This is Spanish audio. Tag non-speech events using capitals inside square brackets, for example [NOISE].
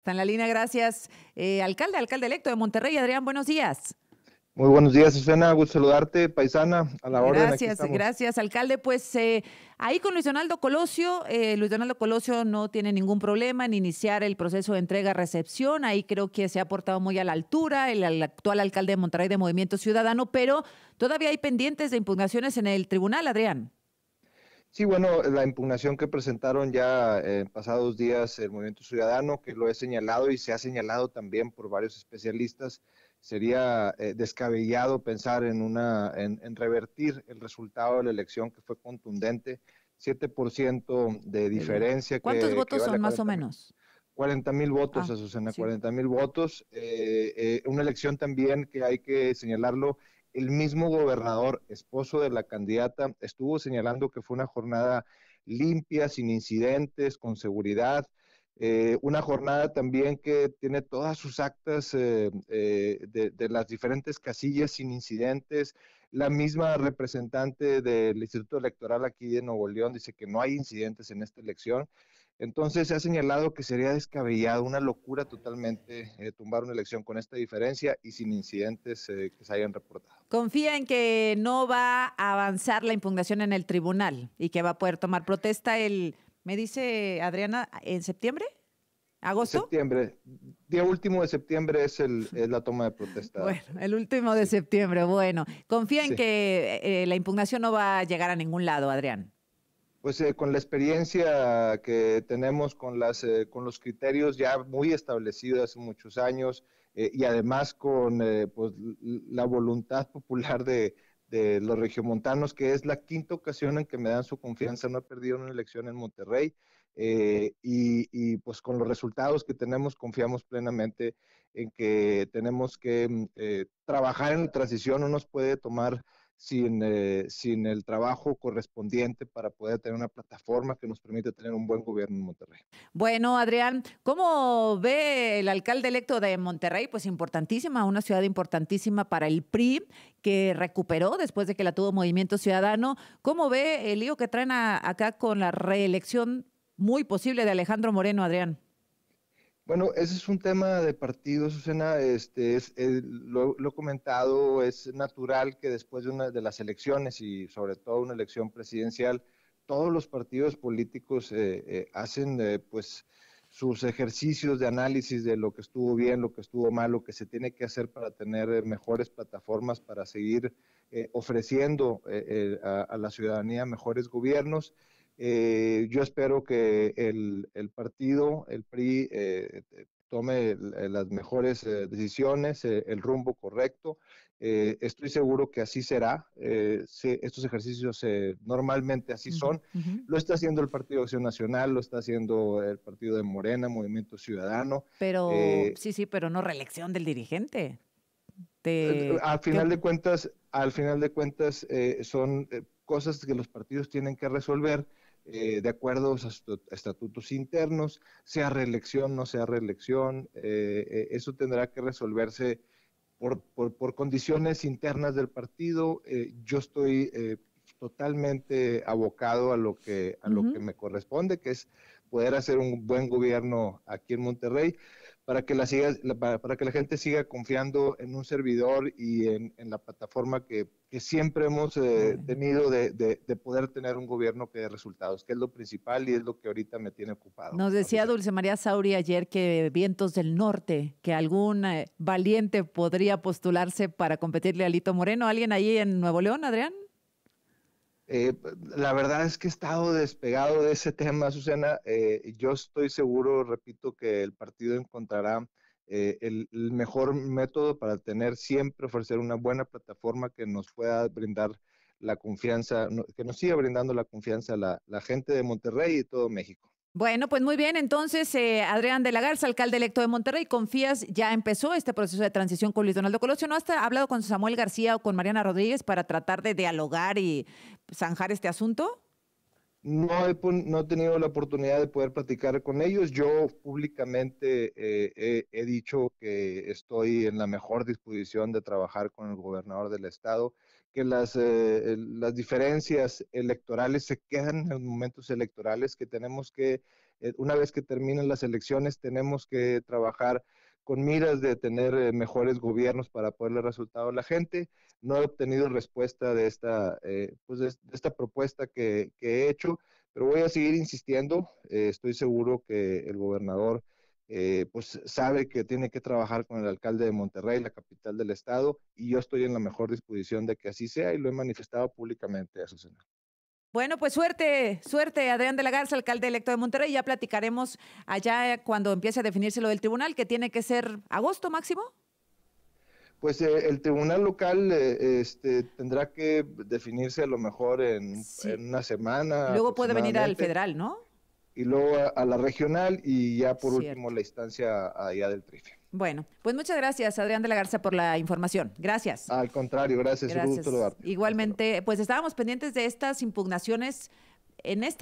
Está en la línea, gracias. Eh, alcalde, alcalde electo de Monterrey, Adrián, buenos días. Muy buenos días, Susana. Gusto saludarte, paisana, a la orden. Gracias, gracias, alcalde. Pues eh, ahí con Luis Donaldo Colosio, eh, Luis Donaldo Colosio no tiene ningún problema en iniciar el proceso de entrega-recepción. Ahí creo que se ha portado muy a la altura el, actual alcalde de Monterrey de Movimiento Ciudadano, pero todavía hay pendientes de impugnaciones en el tribunal, Adrián. Sí, bueno, la impugnación que presentaron ya en eh, pasados días el Movimiento Ciudadano, que lo he señalado y se ha señalado también por varios especialistas, sería eh, descabellado pensar en, una, en, revertir el resultado de la elección que fue contundente, 7% de diferencia. ¿Cuántos votos son más o menos? 40 mil votos, ah, Azucena, 40 mil votos. Eh, una elección también que hay que señalarlo el mismo gobernador, esposo de la candidata, estuvo señalando que fue una jornada limpia, sin incidentes, con seguridad. Eh, una jornada también que tiene todas sus actas eh, eh, de, las diferentes casillas sin incidentes. La misma representante del Instituto Electoral aquí de Nuevo León dice que no hay incidentes en esta elección. Entonces se ha señalado que sería descabellado, una locura totalmente eh, tumbar una elección con esta diferencia y sin incidentes eh, que se hayan reportado. Confía en que no va a avanzar la impugnación en el tribunal y que va a poder tomar protesta el, me dice Adriana, en septiembre. ¿Agosto? Septiembre. Día último de septiembre es, la toma de protesta. [LAUGHS] Bueno, el último de septiembre, bueno. Confía en que eh, la impugnación no va a llegar a ningún lado, Adrián pues eh, con la experiencia que tenemos con, las, eh, con los criterios ya muy establecidos hace muchos años eh, y además con pues, la voluntad popular de, de, los regiomontanos, que es la quinta ocasión en que me dan su confianza, no he perdido una elección en Monterrey. Y, y, pues con los resultados que tenemos confiamos plenamente en que tenemos que mm, trabajar en la transición, no nos puede tomar sin, eh, sin el trabajo correspondiente para poder tener una plataforma que nos permite tener un buen gobierno en Monterrey. Bueno, Adrián, ¿cómo ve el alcalde electo de Monterrey? Pues importantísima, una ciudad importantísima para el PRI que recuperó después de que la tuvo Movimiento Ciudadano. ¿Cómo ve el lío que traen acá con la reelección muy posible de Alejandro Moreno, Adrián? Bueno, ese es un tema de partido, Susana. Este, es, eh, lo, he comentado, es natural que después de una de las elecciones y sobre todo una elección presidencial, todos los partidos políticos eh, eh, hacen pues sus ejercicios de análisis de lo que estuvo bien, lo que estuvo mal, lo que se tiene que hacer para tener mejores plataformas para seguir ofreciendo a la ciudadanía mejores gobiernos eh, yo espero que el, partido, el PRI, eh, eh, tome las mejores decisiones, el rumbo correcto. estoy seguro que así será. estos ejercicios normalmente así son. Lo está haciendo el Partido Acción Nacional, lo está haciendo el Partido de Morena, Movimiento Ciudadano. Pero, sí, sí, pero no reelección del dirigente. al final de cuentas, al final de cuentas son cosas que los partidos tienen que resolver eh, de acuerdo a estatutos internos, sea reelección, no sea reelección, eh, eh, eso tendrá que resolverse por, condiciones internas del partido. yo estoy totalmente abocado a lo que, a lo que me corresponde, que es poder hacer un buen gobierno aquí en Monterrey para que la, para, que la gente siga confiando en un servidor y en, la plataforma que, siempre hemos eh, tenido de, poder tener un gobierno que dé resultados, que es lo principal y es lo que ahorita me tiene ocupado. Nos decía Dulce María Sauri ayer que vientos del norte, que algún eh, valiente podría postularse para competirle a Lito Moreno. ¿Alguien ahí en Nuevo León, Adrián? Eh, la verdad es que he estado despegado de ese tema, Susana. Eh, yo estoy seguro, repito, que el partido encontrará eh, el, mejor método para tener siempre, ofrecer una buena plataforma que nos pueda brindar la confianza, que nos siga brindando la confianza a la, gente de Monterrey y todo México. Bueno, pues muy bien. Entonces, Adrián de la Garza, alcalde electo de Monterrey, confías, ya empezó este proceso de transición con Luis Donaldo Colosio. ¿No has hablado con Samuel García o con Mariana Rodríguez para tratar de dialogar y zanjar este asunto? No he, tenido la oportunidad de poder platicar con ellos. Yo públicamente eh, he, dicho que estoy en la mejor disposición de trabajar con el gobernador del estado, que las, eh, las diferencias electorales se quedan en los momentos electorales, que tenemos que, eh, una vez que terminen las elecciones, tenemos que trabajar con miras de tener eh, mejores gobiernos para poderle resultado a la gente. No he obtenido respuesta de esta, eh, pues de esta propuesta que, he hecho, pero voy a seguir insistiendo. Eh, estoy seguro que el gobernador pues sabe que tiene que trabajar con el alcalde de Monterrey, la capital del estado, y yo estoy en la mejor disposición de que así sea y lo he manifestado públicamente, a su senador. Bueno, pues suerte, suerte, Adrián de la Garza, alcalde electo de Monterrey. Ya platicaremos allá cuando empiece a definirse lo del tribunal, que tiene que ser agosto máximo. Pues eh, el tribunal local eh, este, tendrá que definirse a lo mejor en, una semana. Luego puede venir al federal, ¿no? Y luego a, la regional y ya por último la instancia allá del trife. Bueno, pues muchas gracias, Adrián de la Garza, por la información. Gracias. Al contrario, gracias. Igualmente, pues estábamos pendientes de estas impugnaciones en este.